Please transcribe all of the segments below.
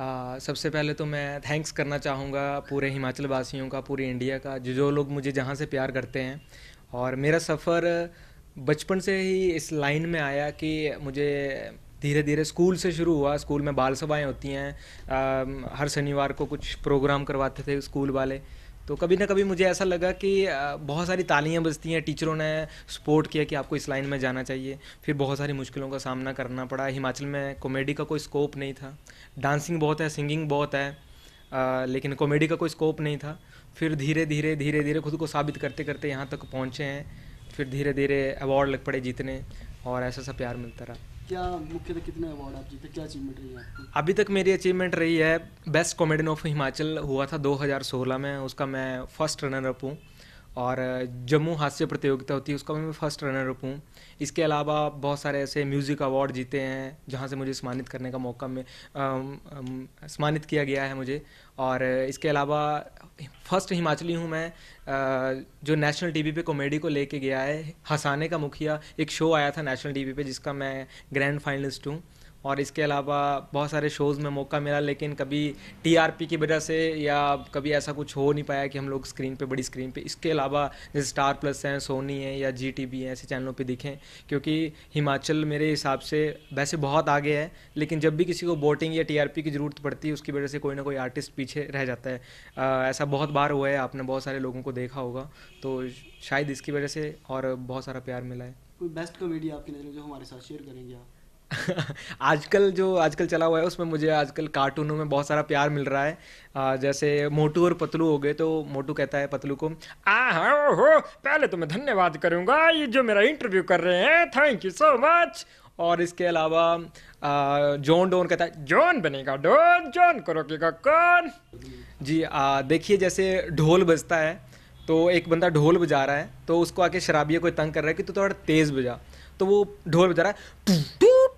आ, सबसे पहले तो मैं थैंक्स करना चाहूँगा पूरे हिमाचल वासियों का पूरे इंडिया का जो जो लोग मुझे जहाँ से प्यार करते हैं और मेरा सफ़र बचपन से ही इस लाइन में आया कि मुझे धीरे धीरे स्कूल से शुरू हुआ स्कूल में बाल सभाएँ होती हैं आ, हर शनिवार को कुछ प्रोग्राम करवाते थे स्कूल वाले तो कभी ना कभी मुझे ऐसा लगा कि बहुत सारी तालियां बजती हैं टीचरों ने सपोर्ट किया कि आपको इस लाइन में जाना चाहिए फिर बहुत सारी मुश्किलों का सामना करना पड़ा हिमाचल में कॉमेडी का कोई स्कोप नहीं था डांसिंग बहुत है सिंगिंग बहुत है आ, लेकिन कॉमेडी का कोई स्कोप नहीं था फिर धीरे धीरे धीरे धीरे खुद को साबित करते करते यहाँ तक पहुँचे हैं फिर धीरे धीरे अवार्ड लग पड़े जीतने और ऐसा सा प्यार मिलता रहा क्या मुख्य तो कितने अवार्ड आप जीते क्या अचीवमेंट रही है आपकी अभी तक मेरी अचीवमेंट रही है बेस्ट कॉमेडियन ऑफ हिमाचल हुआ था 2016 में उसका मैं फर्स्ट रनर अप हूँ और जम्मू हास्य प्रतियोगिता होती है उसका मैं फर्स्ट रनर अप हूँ इसके अलावा बहुत सारे ऐसे म्यूज़िक अवार्ड जीते हैं जहाँ से मुझे सम्मानित करने का मौका में सम्मानित किया गया है मुझे और इसके अलावा फर्स्ट हिमाचली हूँ मैं आ, जो नेशनल टीवी पे कॉमेडी को लेके गया है हंसाने का मुखिया एक शो आया था नेशनल टीवी पे जिसका मैं ग्रैंड फाइनलिस्ट हूँ और इसके अलावा बहुत सारे शोज़ में मौका मिला लेकिन कभी टीआरपी की वजह से या कभी ऐसा कुछ हो नहीं पाया कि हम लोग स्क्रीन पे बड़ी स्क्रीन पे इसके अलावा जैसे स्टार प्लस हैं सोनी हैं या जी टी ऐसे चैनलों पर दिखें क्योंकि हिमाचल मेरे हिसाब से वैसे बहुत आगे है लेकिन जब भी किसी को बोटिंग या टी की ज़रूरत पड़ती है उसकी वजह से कोई ना कोई आर्टिस्ट पीछे रह जाता है आ, ऐसा बहुत बार हुआ है आपने बहुत सारे लोगों को देखा होगा तो शायद इसकी वजह से और बहुत सारा प्यार मिला है कोई बेस्ट कॉमेडी आपकी नज़र में जो हमारे साथ शेयर करेंगे आप आजकल जो आजकल चला हुआ है उसमें मुझे आजकल कार्टूनों में बहुत सारा प्यार मिल रहा है आ, जैसे मोटू और पतलू हो गए तो मोटू कहता है पतलू को आ हाँ हो पहले तो मैं धन्यवाद करूँगा ये जो मेरा इंटरव्यू कर रहे हैं थैंक यू सो मच और इसके अलावा जॉन डोन कहता है जॉन बनेगा डोन जॉन को रोकेगा कौन जी देखिए जैसे ढोल बजता है तो एक बंदा ढोल बजा रहा है तो उसको आके शराबिया को तंग कर रहा है कि तू तो थोड़ा तेज़ बजा तो वो ढोल बजा रहा है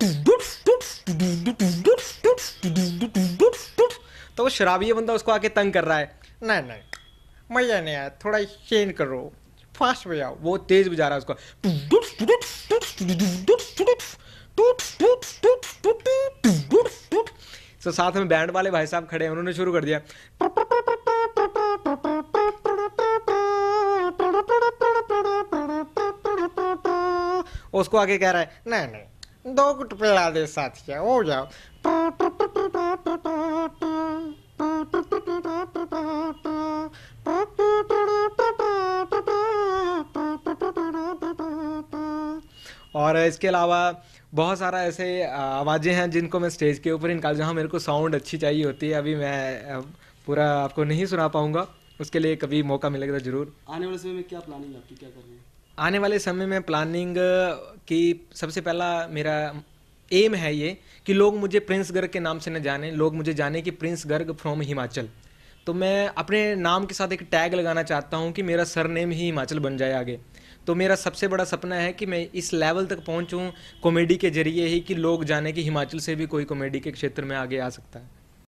तो वो शराबी बंदा उसको आके तंग कर रहा है नहीं नहीं मजा नहीं आया थोड़ा चेंज करो फास्ट बजाओ वो तेज बजा रहा है उसको तो साथ में बैंड वाले भाई साहब खड़े हैं उन्होंने शुरू कर दिया उसको आगे कह रहा है नहीं नहीं दो गुट पिला दे साथिया हो जाओ और इसके अलावा बहुत सारा ऐसे आवाज़ें हैं जिनको मैं स्टेज के ऊपर निकाल जहाँ मेरे को साउंड अच्छी चाहिए होती है अभी मैं पूरा आपको नहीं सुना पाऊँगा उसके लिए कभी मौका मिलेगा तो जरूर आने वाले समय में क्या प्लानिंग आपकी क्या करनी है आने वाले समय में प्लानिंग की सबसे पहला मेरा एम है ये कि लोग मुझे प्रिंस गर्ग के नाम से न जाने लोग मुझे जाने कि प्रिंस गर्ग फ्रॉम हिमाचल तो मैं अपने नाम के साथ एक टैग लगाना चाहता हूँ कि मेरा सरनेम ही हिमाचल बन जाए आगे तो मेरा सबसे बड़ा सपना है कि मैं इस लेवल तक पहुँचूँ कॉमेडी के जरिए ही कि लोग जाने कि हिमाचल से भी कोई कॉमेडी के क्षेत्र में आगे आ सकता है